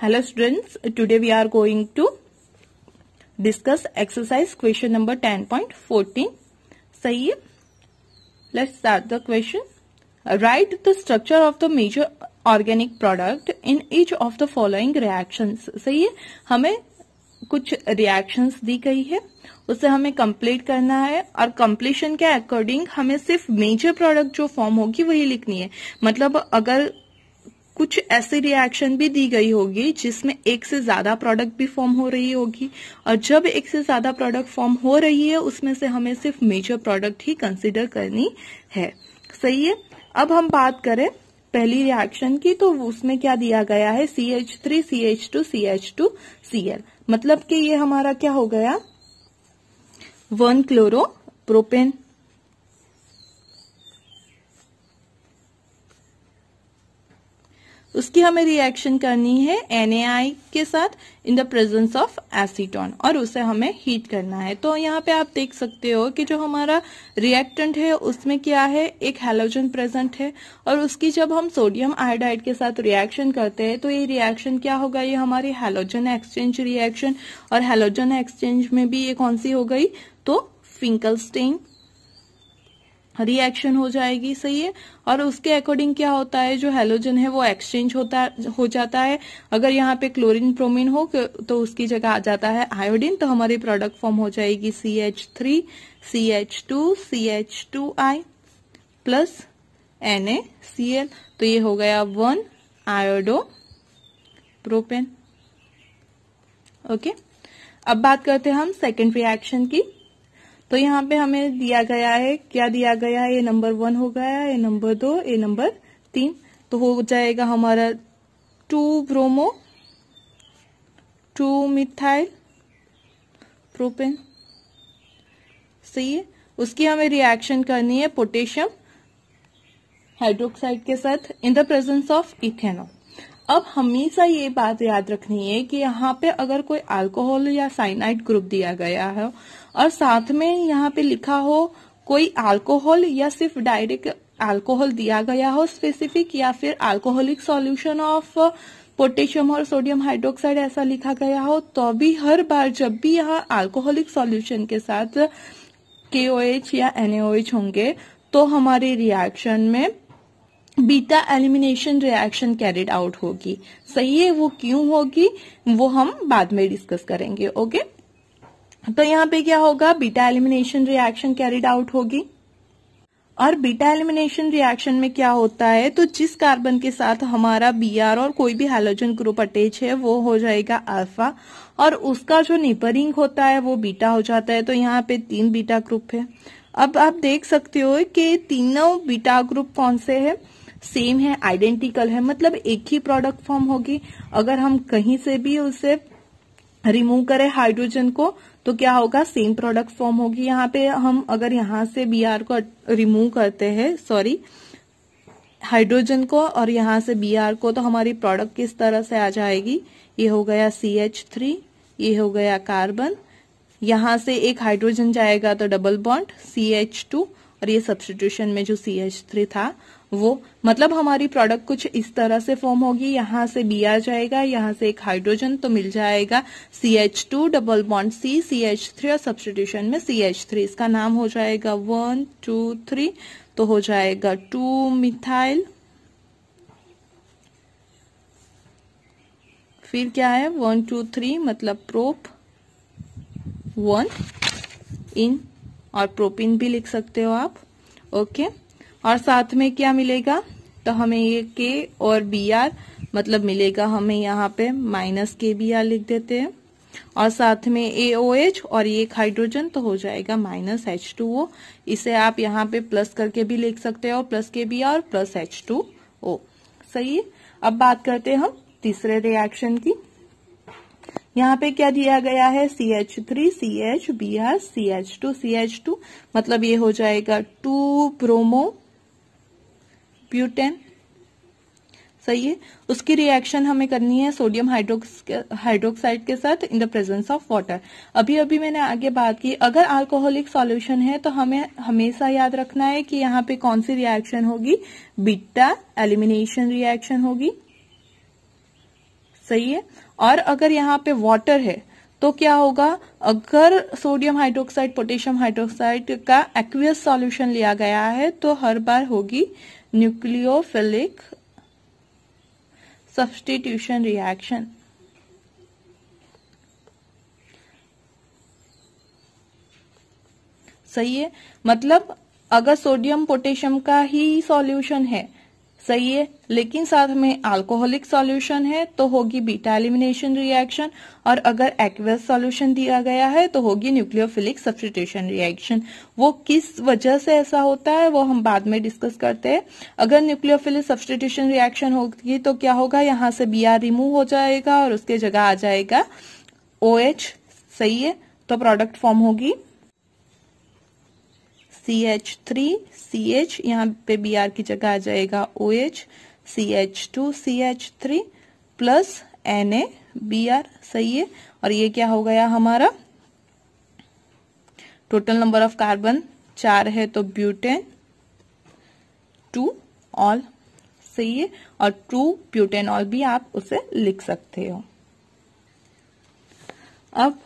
hello students today we are going to discuss exercise question number 10.14 sahi let's start the question write the structure of the major organic product in each of the following reactions सही है हमें कुछ reactions दी गई है उसे हमें complete करना है और कंप्लीशन के अकॉर्डिंग हमें सिर्फ मेजर प्रोडक्ट जो फॉर्म होगी वही लिखनी है मतलब अगर कुछ ऐसे रिएक्शन भी दी गई होगी जिसमें एक से ज्यादा प्रोडक्ट भी फॉर्म हो रही होगी और जब एक से ज्यादा प्रोडक्ट फॉर्म हो रही है उसमें से हमें सिर्फ मेजर प्रोडक्ट ही कंसिडर करनी है सही है अब हम बात करें पहली रिएक्शन की तो उसमें क्या दिया गया है C H three C H two C H two C L मतलब कि ये हमारा क्या हो गया वन क्लोरो प्रोपेन उसकी हमें रिएक्शन करनी है एन के साथ in the presence of acetone और उसे हमें हीट करना है तो यहाँ पे आप देख सकते हो कि जो हमारा रिएक्टेंट है उसमें क्या है एक हेलोजन प्रेजेंट है और उसकी जब हम सोडियम आयोडाइड के साथ रिएक्शन करते हैं तो ये रिएक्शन क्या होगा ये हमारी हेलोजन एक्सचेंज रिएक्शन और हेलोजन एक्सचेंज में भी ये कौन सी हो गई तो फिंकल स्टेन रिएक्शन हो जाएगी सही है और उसके अकॉर्डिंग क्या होता है जो हेलोजन है वो एक्सचेंज होता हो जाता है अगर यहाँ पे क्लोरीन प्रोमीन हो तो उसकी जगह आ जाता है आयोडीन तो हमारी प्रोडक्ट फॉर्म हो जाएगी C H three C H two C H two I plus N A C L तो ये हो गया वन आयोडो प्रोपेन ओके अब बात करते हैं हम सेकेंड रिएक्शन की तो यहाँ पे हमें दिया गया है क्या दिया गया है ये नंबर वन हो गया ये नंबर दो ये नंबर तीन तो हो जाएगा हमारा two bromo two methyl propane सही है उसकी हमें रिएक्शन करनी है पोटेशियम हाइड्रोक्साइड के साथ in the presence of ethanol अब हमेशा ये बात याद रखनी है कि यहाँ पे अगर कोई अल्कोहल या साइनाइड ग्रुप दिया गया है और साथ में यहाँ पे लिखा हो कोई अल्कोहल या सिर्फ डायरेक्ट अल्कोहल दिया गया हो स्पेसिफिक या फिर अल्कोहलिक सॉल्यूशन ऑफ पोटेशियम और सोडियम हाइड्रोक्साइड ऐसा लिखा गया हो तो भी हर बार जब भी यहाँ अल्कोहलिक सॉल्यूशन के साथ के या NaOH होंगे तो हमारे रिएक्शन में beta elimination reaction carried out होगी सही है वो क्यों होगी वो हम बाद में डिस्कस करेंगे ओके okay? तो यहाँ पे क्या होगा beta elimination reaction carried out होगी और बीटा एलिमिनेशन रिएक्शन में क्या होता है तो जिस कार्बन के साथ हमारा बी आर और कोई भी हाइड्रोजन ग्रुप अटैच है वो हो जाएगा अल्फा और उसका जो निपरिंग होता है वो बीटा हो जाता है तो यहाँ पे तीन बीटा ग्रुप है अब आप देख सकते हो कि तीनों बीटा ग्रुप कौन से है सेम है आइडेंटिकल है मतलब एक ही प्रोडक्ट फॉर्म होगी अगर हम कहीं से भी उसे रिमूव करें हाइड्रोजन को तो क्या होगा सेम प्रोडक्ट फॉर्म होगी यहाँ पे हम अगर यहाँ से बी आर को रिमूव करते हैं सॉरी हाइड्रोजन को और यहाँ से बी आर को तो हमारी प्रोडक्ट किस तरह से आ जाएगी ये हो गया सी एच थ्री ये हो गया कार्बन यहाँ से एक हाइड्रोजन जाएगा तो double bond C H two और ये सब्सटीट्यूशन में जो सी एच थ्री था वो मतलब हमारी प्रोडक्ट कुछ इस तरह से फॉर्म होगी यहां से बी आ जाएगा यहां से एक हाइड्रोजन तो मिल जाएगा C H two double bond C C H three और सब्सटीट्यूशन में सी एच थ्री इसका नाम हो जाएगा वन टू थ्री तो हो जाएगा टू मिथाइल फिर क्या है वन टू थ्री मतलब प्रोप वन इन और प्रोपिन भी लिख सकते हो आप ओके और साथ में क्या मिलेगा तो हमें ये के और बी आर मतलब मिलेगा हमें यहाँ पे माइनस के बी आर लिख देते हैं और साथ में ए ओ एच और ये हाइड्रोजन तो हो जाएगा माइनस एच टू ओ इसे आप यहाँ पे प्लस करके भी लिख सकते हो प्लस के बी और प्लस एच टू ओ सही है अब बात करते हैं हम तीसरे रिएक्शन की यहाँ पे क्या दिया गया है C H three C H B R C H two C H two मतलब ये हो जाएगा टू ब्रोमो ब्यूटेन सही है उसकी रिएक्शन हमें करनी है सोडियम हाइड्रोक्साइड के साथ in the presence of water अभी अभी मैंने आगे बात की अगर अल्कोहलिक सॉल्यूशन है तो हमें हमेशा याद रखना है कि यहाँ पे कौन सी रिएक्शन होगी बिट्टा एलिमिनेशन रिएक्शन होगी सही है और अगर यहाँ पे वाटर है तो क्या होगा अगर सोडियम हाइड्रोक्साइड पोटेशियम हाइड्रोक्साइड का एक्वियस सॉल्यूशन लिया गया है तो हर बार होगी न्यूक्लियोफिलिक सब्स्टिट्यूशन रिएक्शन सही है मतलब अगर सोडियम पोटेशियम का ही सॉल्यूशन है सही है लेकिन साथ में अल्कोहलिक सॉल्यूशन है तो होगी बीटा एलिमिनेशन रिएक्शन और अगर एक्वेस सॉल्यूशन दिया गया है तो होगी न्यूक्लियोफिलिक सब्सिट्यूशन रिएक्शन वो किस वजह से ऐसा होता है वो हम बाद में डिस्कस करते हैं अगर न्यूक्लियोफिलिक सब्सिट्यूशन रिएक्शन होगी तो क्या होगा यहाँ से बी रिमूव हो जाएगा और उसके जगह आ जाएगा ओ OH, सही है तो प्रोडक्ट फॉर्म होगी C H three C H यहाँ पे बी आर की जगह आ जाएगा O H C H two C H three plus N A B R सही है और ये क्या हो गया हमारा टोटल नंबर ऑफ कार्बन चार है तो ब्यूटेन टू ऑल सही है और टू ब्यूटेन ऑल भी आप उसे लिख सकते हो अब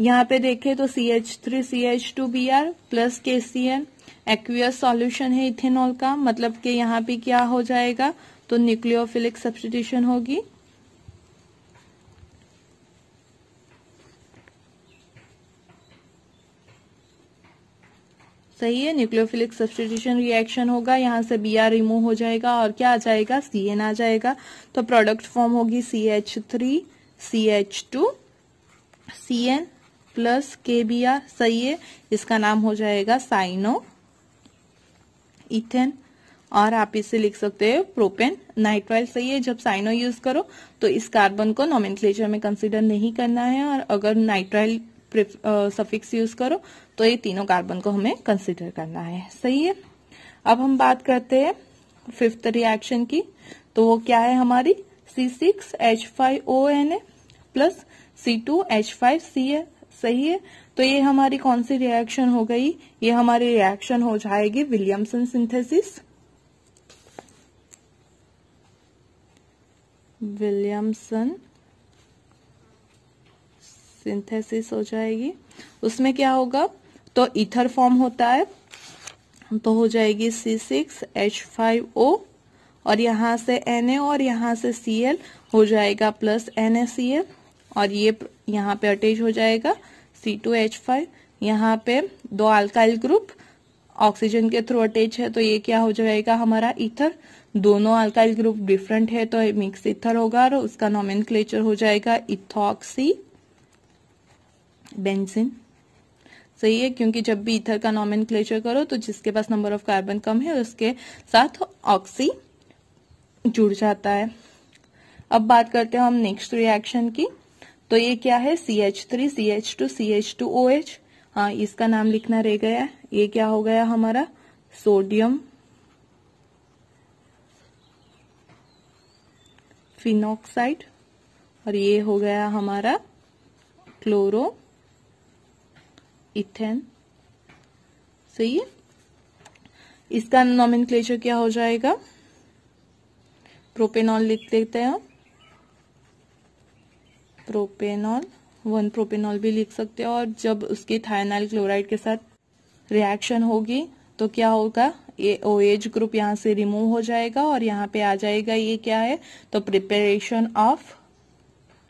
यहाँ पे देखे तो C H three C H two B R plus K C L aqueous solution है इथेनॉल का मतलब कि यहाँ पे क्या हो जाएगा तो न्यूक्लियोफिलिक सब्सटीट्यूशन होगी सही है न्यूक्लियोफिलिक सब्सटीट्यूशन रिएक्शन होगा यहाँ से बी आर रिमूव हो जाएगा और क्या आ जाएगा सी एन आ जाएगा तो प्रोडक्ट फॉर्म होगी C H three C H two C N plus K B R सही है इसका नाम हो जाएगा साइनो इथेन और आप इसे लिख सकते हैं प्रोपेन नाइट्राइल सही है जब साइनो यूज करो तो इस कार्बन को नॉमिनक्लेचर में कंसिडर नहीं करना है और अगर नाइट्राइल सफिक्स यूज करो तो ये तीनों कार्बन को हमें कंसिडर करना है सही है अब हम बात करते हैं फिफ्थ रिएक्शन की तो वो क्या है हमारी C six H five O N A plus C two H five C L सही है तो ये हमारी कौन सी रिएक्शन हो गई ये हमारी रिएक्शन हो जाएगी विलियमसन सिंथेसिस विलियमसन सिंथेसिस हो जाएगी उसमें क्या होगा तो इथर फॉर्म होता है तो हो जाएगी C six H five O और यहां से Na और यहां से Cl हो जाएगा प्लस NaCl e और ये यहाँ पे अटैच हो जाएगा सी टू एच फाइव यहाँ पे दो अल्काइल ग्रुप ऑक्सीजन के थ्रू अटैच है तो ये क्या हो जाएगा हमारा इथर दोनों अल्काइल ग्रुप डिफरेंट है तो मिक्स इथर होगा और उसका नॉमिन हो जाएगा इथॉक्सी बेंजिन सही है क्योंकि जब भी इथर का नॉमिन करो तो जिसके पास नंबर ऑफ कार्बन कम है उसके साथ ऑक्सी जुड़ जाता है अब बात करते हैं हम नेक्स्ट रिएक्शन की तो ये क्या है C H three C H two C H two O H हाँ इसका नाम लिखना रह गया ये क्या हो गया हमारा सोडियम फिनोक्साइड और ये हो गया हमारा क्लोरो इथेन सही है इसका नॉमिनक्लेचर क्या हो जाएगा प्रोपेनॉल लिख लेते हैं हम प्रोपेनॉल वन प्रोपेनॉल भी लिख सकते हो और जब उसकी थायनाइल क्लोराइड के साथ रिएक्शन होगी तो क्या होगा ये ओ एज ग्रुप यहाँ से रिमूव हो जाएगा और यहाँ पे आ जाएगा ये क्या है तो प्रिपरेशन ऑफ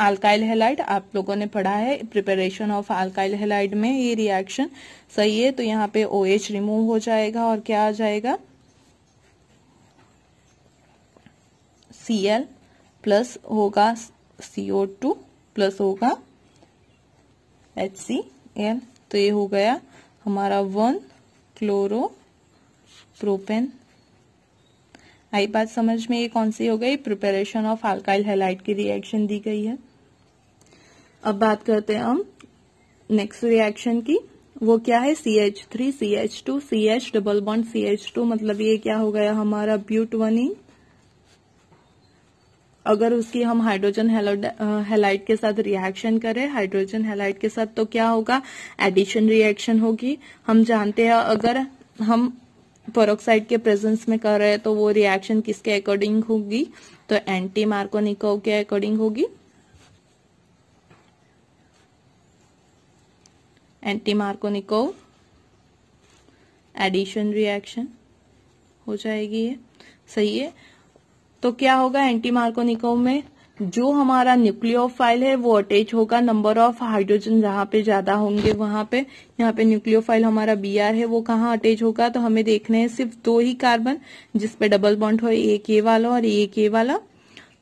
अल्काइल हेलाइड आप लोगों ने पढ़ा है प्रिपरेशन ऑफ अल्काइल हेलाइड में ये रिएक्शन सही है तो यहाँ पे ओ एच रिमूव हो जाएगा और क्या आ जाएगा सी एल प्लस होगा सीओ टू प्लस होगा एच सी एल तो ये हो गया हमारा वन क्लोरो प्रोपेन आई बात समझ में ये कौन सी हो गई प्रिपरेशन ऑफ अल्काइल हेलाइट की रिएक्शन दी गई है अब बात करते हैं हम नेक्स्ट रिएक्शन की वो क्या है C H three C H two C H double bond C H two मतलब ये क्या हो गया हमारा ब्यूट वनिंग अगर उसकी हम हाइड्रोजन हेलाइट के साथ रिएक्शन करें हाइड्रोजन हेलाइट के साथ तो क्या होगा एडिशन रिएक्शन होगी हम जानते हैं अगर हम परोक्साइड के प्रेजेंस में कर रहे हैं तो वो रिएक्शन किसके अकॉर्डिंग होगी तो एंटी मार्कोनिको के अकॉर्डिंग होगी एंटी मार्कोनिको एडिशन रिएक्शन हो जाएगी ये सही है तो क्या होगा एंटी मार्कोनिको में जो हमारा न्यूक्लियोफाइल है वो अटैच होगा नंबर ऑफ हाइड्रोजन जहां पे ज्यादा होंगे वहां पे यहाँ पे न्यूक्लियोफाइल हमारा बी आर है वो कहाँ अटैच होगा तो हमें देखना है सिर्फ दो ही कार्बन जिसपे डबल बॉन्ड हो एक ये वाला और एक ये वाला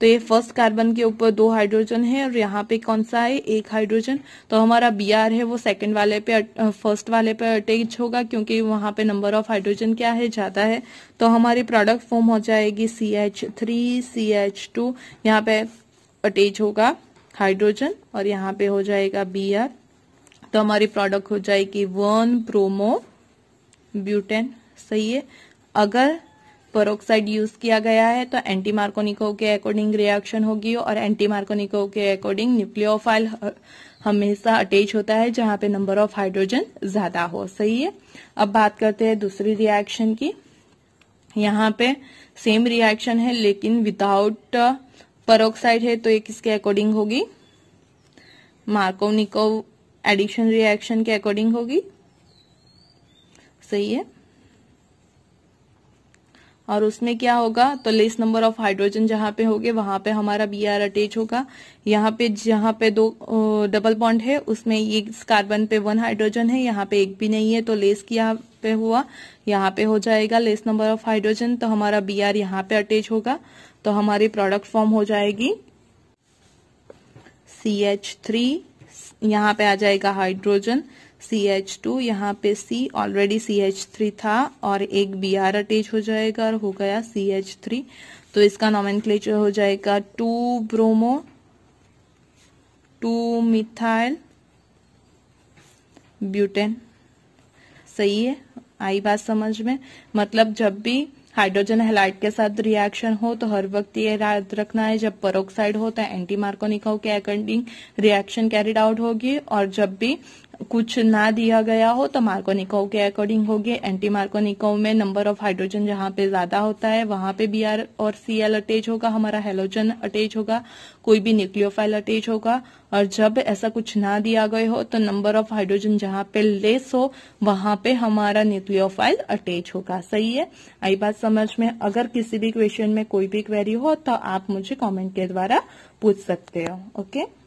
तो ये फर्स्ट कार्बन के ऊपर दो हाइड्रोजन है और यहाँ पे कौन सा है एक हाइड्रोजन तो हमारा बी आर है वो सेकेंड वाले पे फर्स्ट वाले पे अटैच होगा क्योंकि वहां पे नंबर ऑफ हाइड्रोजन क्या है ज़्यादा है तो हमारी प्रोडक्ट फॉर्म हो जाएगी C H three C H two यहाँ पे अटैच होगा हाइड्रोजन और यहाँ पे हो जाएगा बी आर तो हमारी प्रोडक्ट हो जाएगी वन प्रोमो ब्यूटेन सही है अगर परोक्साइड यूज किया गया है तो एंटी मार्कोनिको के अकॉर्डिंग रिएक्शन होगी और एंटी मार्कोनिको के अकॉर्डिंग न्यूक्लियोफाइल हमेशा अटैच होता है जहां पे नंबर ऑफ हाइड्रोजन ज्यादा हो सही है अब बात करते हैं दूसरी रिएक्शन की यहाँ पे सेम रिएक्शन है लेकिन विदाउट परोक्साइड uh, है तो ये किसके अकॉर्डिंग होगी मार्कोनिको एडिशन रिएक्शन के अकॉर्डिंग होगी सही है और उसमें क्या होगा तो लेस नंबर ऑफ हाइड्रोजन जहां पे होगे वहां पे हमारा बी आर अटैच होगा यहाँ पे जहां पे दो डबल बॉन्ड है उसमें एक कार्बन पे वन हाइड्रोजन है यहाँ पे एक भी नहीं है तो लेस किया पे हुआ यहाँ पे हो जाएगा लेस नंबर ऑफ हाइड्रोजन तो हमारा बी आर यहाँ पे अटैच होगा तो हमारी प्रोडक्ट फॉर्म हो जाएगी सी एच थ्री यहाँ पे आ जाएगा हाइड्रोजन सी एच टू यहाँ पे C already C H three था और एक बी आर अटैच हो जाएगा और हो गया सी एच थ्री तो इसका नॉमन हो जाएगा two bromo two methyl butane सही है आई बात समझ में मतलब जब भी हाइड्रोजन हेलाइट के साथ रिएक्शन हो तो हर वक्त ये याद रखना है जब परोक्साइड हो तो एंटी मार्कोनिका के अकॉर्डिंग रिएक्शन कैरिड आउट होगी और जब भी कुछ ना दिया गया हो तो मार्कोनिकोव के अकॉर्डिंग होगी एंटी मार्कोनिकोव में नंबर ऑफ हाइड्रोजन जहां पे ज्यादा होता है वहां पे बी आर और सी एल अटैच होगा हमारा हेलोजन अटैच होगा कोई भी न्यूक्लियोफाइल अटैच होगा और जब ऐसा कुछ ना दिया गया हो तो नंबर ऑफ हाइड्रोजन जहां पे लेस हो वहां पे हमारा न्यूक्लियोफाइल अटैच होगा सही है आई बात समझ में अगर किसी भी क्वेश्चन में कोई भी क्वेरी हो तो आप मुझे कॉमेंट के द्वारा पूछ सकते हो ओके